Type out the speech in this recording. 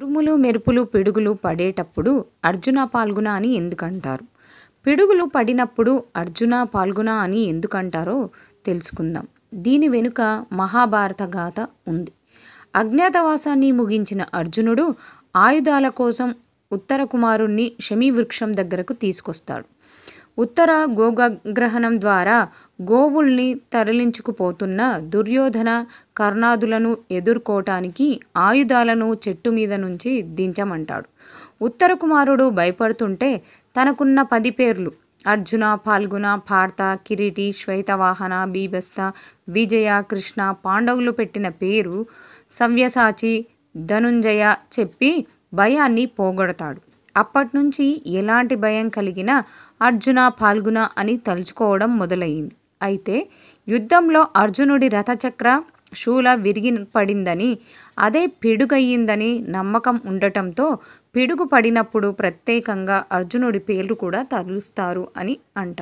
ఉరుములు మెరుపులు పిడుగులు పడేటప్పుడు అర్జున పాల్గొన అని ఎందుకంటారు పిడుగులు పడినప్పుడు అర్జున పాల్గొన అని ఎందుకంటారో తెలుసుకుందాం దీని వెనుక మహాభారత గాథ ఉంది అజ్ఞాతవాసాన్ని ముగించిన అర్జునుడు ఆయుధాల కోసం ఉత్తర కుమారుణ్ణి శమీవృక్షం దగ్గరకు తీసుకొస్తాడు ఉత్తర గోగ్రహణం ద్వారా గోవుల్ని తరలించుకుపోతున్న దుర్యోధన కర్ణాదులను ఎదుర్కోటానికి ఆయుధాలను చెట్టు మీద నుంచి దించమంటాడు ఉత్తర కుమారుడు భయపడుతుంటే తనకున్న పది పేర్లు అర్జున పాల్గుణ పార్థ కిరీటి శ్వేతవాహన బీభస్త విజయ కృష్ణ పాండవులు పెట్టిన పేరు సవ్యసాచి ధనుంజయ చెప్పి భయాన్ని పోగొడతాడు అప్పటినుంచి ఎలాంటి భయం కలిగినా అర్జున పాల్గున అని తలుచుకోవడం మొదలయ్యింది అయితే యుద్ధంలో అర్జునుడి రథచక్ర శూల విరిగి పడిందని అదే పిడుగయ్యిందని నమ్మకం ఉండటంతో పిడుగు పడినప్పుడు ప్రత్యేకంగా అర్జునుడి పేర్లు కూడా తలుస్తారు అని అంటారు